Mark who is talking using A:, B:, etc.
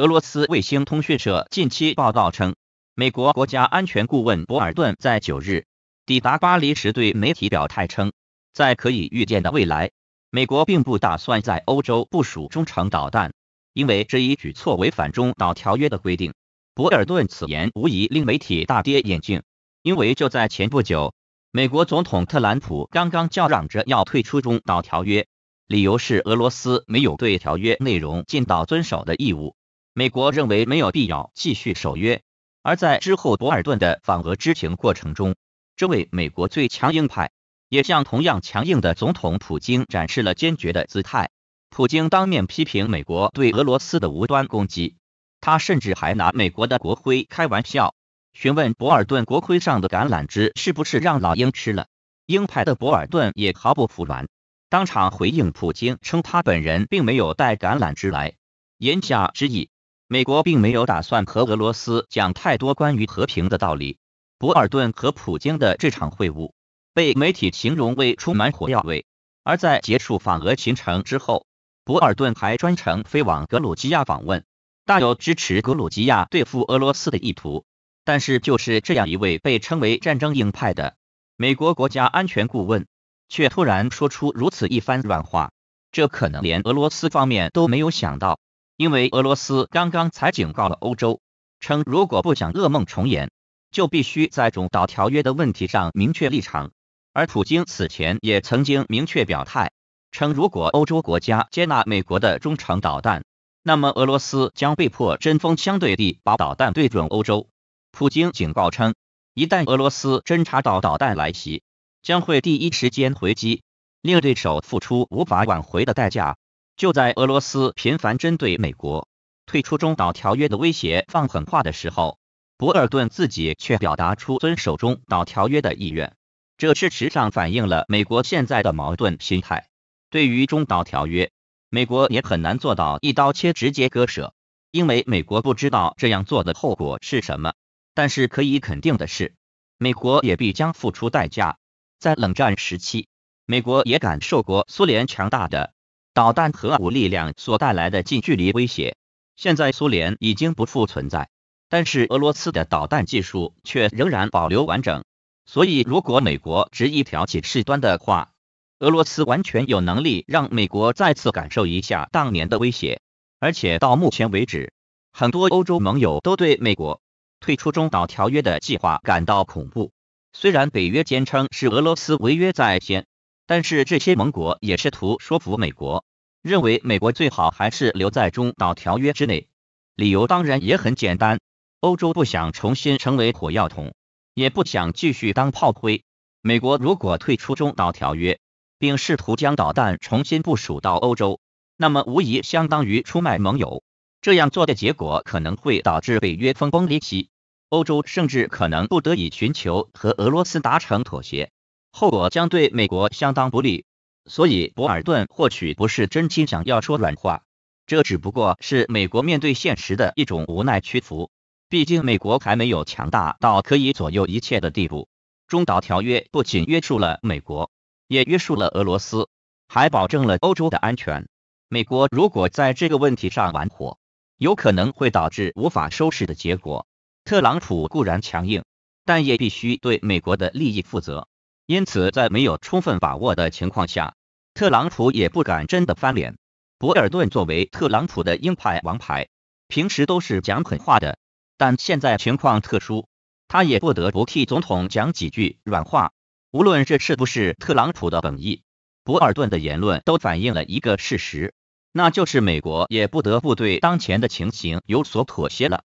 A: 俄罗斯卫星通讯社近期报道称，美国国家安全顾问博尔顿在9日抵达巴黎时对媒体表态称，在可以预见的未来，美国并不打算在欧洲部署中程导弹，因为这一举措违反中导条约的规定。博尔顿此言无疑令媒体大跌眼镜，因为就在前不久，美国总统特朗普刚刚叫嚷着要退出中导条约，理由是俄罗斯没有对条约内容尽到遵守的义务。美国认为没有必要继续守约，而在之后博尔顿的访俄之行过程中，这位美国最强鹰派也向同样强硬的总统普京展示了坚决的姿态。普京当面批评美国对俄罗斯的无端攻击，他甚至还拿美国的国徽开玩笑，询问博尔顿国徽上的橄榄枝是不是让老鹰吃了。鹰派的博尔顿也毫不服软，当场回应普京称他本人并没有带橄榄枝来，言下之意。美国并没有打算和俄罗斯讲太多关于和平的道理。博尔顿和普京的这场会晤被媒体形容为充满火药味。而在结束访俄行程之后，博尔顿还专程飞往格鲁吉亚访问，大有支持格鲁吉亚对付俄罗斯的意图。但是，就是这样一位被称为战争硬派的美国国家安全顾问，却突然说出如此一番软话，这可能连俄罗斯方面都没有想到。因为俄罗斯刚刚才警告了欧洲，称如果不想噩梦重演，就必须在中导条约的问题上明确立场。而普京此前也曾经明确表态，称如果欧洲国家接纳美国的中程导弹，那么俄罗斯将被迫针锋相对地把导弹对准欧洲。普京警告称，一旦俄罗斯侦察到导弹来袭，将会第一时间回击，令对手付出无法挽回的代价。就在俄罗斯频繁针对美国退出中导条约的威胁放狠话的时候，博尔顿自己却表达出遵守中导条约的意愿，这事实上反映了美国现在的矛盾心态。对于中导条约，美国也很难做到一刀切直接割舍，因为美国不知道这样做的后果是什么。但是可以肯定的是，美国也必将付出代价。在冷战时期，美国也感受过苏联强大的。导弹核武力量所带来的近距离威胁，现在苏联已经不复存在，但是俄罗斯的导弹技术却仍然保留完整。所以，如果美国执意挑起事端的话，俄罗斯完全有能力让美国再次感受一下当年的威胁。而且到目前为止，很多欧洲盟友都对美国退出中导条约的计划感到恐怖。虽然北约坚称是俄罗斯违约在先。但是这些盟国也试图说服美国，认为美国最好还是留在中导条约之内。理由当然也很简单，欧洲不想重新成为火药桶，也不想继续当炮灰。美国如果退出中导条约，并试图将导弹重新部署到欧洲，那么无疑相当于出卖盟友。这样做的结果可能会导致北约分崩离析，欧洲甚至可能不得已寻求和俄罗斯达成妥协。后果将对美国相当不利，所以博尔顿或许不是真心想要说软话，这只不过是美国面对现实的一种无奈屈服。毕竟美国还没有强大到可以左右一切的地步。中导条约不仅约束了美国，也约束了俄罗斯，还保证了欧洲的安全。美国如果在这个问题上玩火，有可能会导致无法收拾的结果。特朗普固然强硬，但也必须对美国的利益负责。因此，在没有充分把握的情况下，特朗普也不敢真的翻脸。博尔顿作为特朗普的鹰派王牌，平时都是讲狠话的，但现在情况特殊，他也不得不替总统讲几句软话。无论这是不是特朗普的本意，博尔顿的言论都反映了一个事实，那就是美国也不得不对当前的情形有所妥协了。